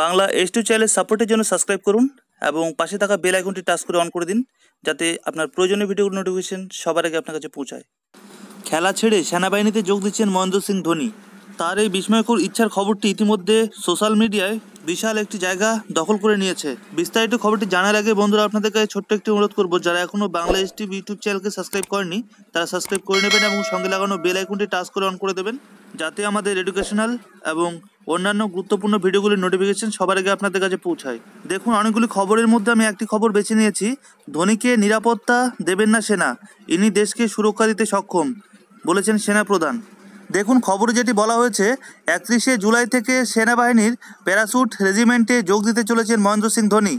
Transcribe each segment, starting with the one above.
Bangla S two চ্যানেলের সাপোর্টের জন্য সাবস্ক্রাইব করুন এবং পাশে থাকা বেল আইকনটি টাচ করে অন করে দিন যাতে আপনার প্রয়োজনীয় ভিডিও নোটিফিকেশন সবার আগে আপনার কাছে পৌঁছায় খেলা ছেড়ে সেনাবাহিনীতে যোগ দিচ্ছেন মহেন্দ্র সিং ধোনি তার এই বিস্ময়কর ইচ্ছার খবরটি ইতিমধ্যে সোশ্যাল মিডিয়ায় বিশাল একটি জায়গা দখল করে নিয়েছে বিস্তারিত খবরটি জানার আগে বন্ধুরা আপনাদের কাছে ছোট্ট একটি অনুরোধ করবো যারা এখনও বাংলা এসটি ইউটিউব চ্যানেলকে সাবস্ক্রাইব করেনি তারা সাবস্ক্রাইব করে নেবেন এবং সঙ্গে লাগানো বেল আইকনটি টাচ করে অন করে দেবেন যাতে আমাদের এডুকেশনাল এবং অন্যান্য গুরুত্বপূর্ণ ভিডিওগুলির নোটিফিকেশন সবার আগে আপনাদের কাছে পৌঁছায় দেখুন অনেকগুলি খবরের মধ্যে আমি একটি খবর বেছে নিয়েছি ধোনিকে নিরাপত্তা দেবেন না সেনা ইনি দেশকে সুরক্ষা দিতে সক্ষম বলেছেন সেনা প্রধান দেখুন খবরে যেটি বলা হয়েছে একত্রিশে জুলাই থেকে সেনাবাহিনীর প্যারাসুট রেজিমেন্টে যোগ দিতে চলেছেন মহেন্দ্র সিং ধোনি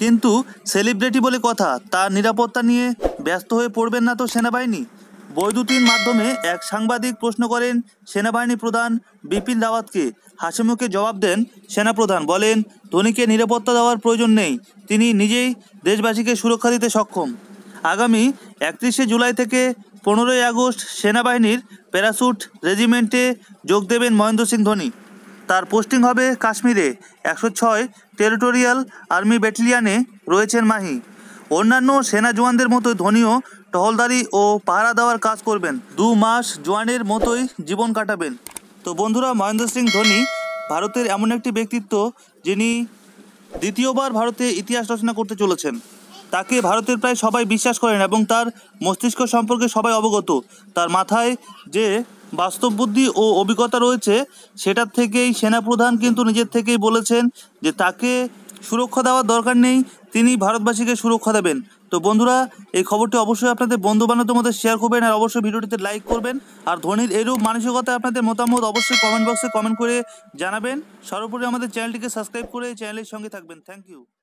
কিন্তু সেলিব্রিটি বলে কথা তার নিরাপত্তা নিয়ে ব্যস্ত হয়ে পড়বেন না তো সেনাবাহিনী বৈদ্যুতিন মাধ্যমে এক সাংবাদিক প্রশ্ন করেন সেনাবাহিনী প্রধান বিপিন রাওয়াতকে হাসিমুখে জবাব দেন সেনাপ্রধান বলেন ধোনিকে নিরাপত্তা দেওয়ার প্রয়োজন নেই তিনি নিজেই দেশবাসীকে সুরক্ষা দিতে সক্ষম আগামী একত্রিশে জুলাই থেকে পনেরোই আগস্ট সেনাবাহিনীর প্যারাসুট রেজিমেন্টে যোগ দেবেন মহেন্দ্র সিং ধোনি তার পোস্টিং হবে কাশ্মীরে একশো ছয় টেরিটোরিয়াল আর্মি ব্যাটালিয়ানে রয়েছেন মাহি অন্যান্য সেনা জওয়ানদের মতো ধোনিও টহলদারি ও পাহারা দেওয়ার কাজ করবেন দু মাস জোয়ানের মতোই জীবন কাটাবেন তো বন্ধুরা মহেন্দ্র সিং ধোনি ভারতের এমন একটি ব্যক্তিত্ব যিনি দ্বিতীয়বার ভারতে ইতিহাস রচনা করতে চলেছেন তাকে ভারতের প্রায় সবাই বিশ্বাস করেন এবং তার মস্তিষ্ক সম্পর্কে সবাই অবগত তার মাথায় যে বাস্তব বুদ্ধি ও অভিজ্ঞতা রয়েছে সেটার থেকেই সেনাপ্রধান কিন্তু নিজের থেকেই বলেছেন যে তাকে সুরক্ষা দেওয়ার দরকার নেই তিনি ভারতবাসীকে সুরক্ষা দেবেন তো বন্ধুরা এই খবরটি অবশ্যই আপনাদের বন্ধু বান্ধবদের মধ্যে শেয়ার করবেন আর অবশ্যই ভিডিওটিতে লাইক করবেন আর ধোনির এরূপ মানসিকতা আপনাদের মতামত অবশ্যই কমেন্ট বক্সে কমেন্ট করে জানাবেন সর্বোপরি আমাদের চ্যানেলটিকে সাবস্ক্রাইব করে চ্যানেলের সঙ্গে থাকবেন থ্যাংক ইউ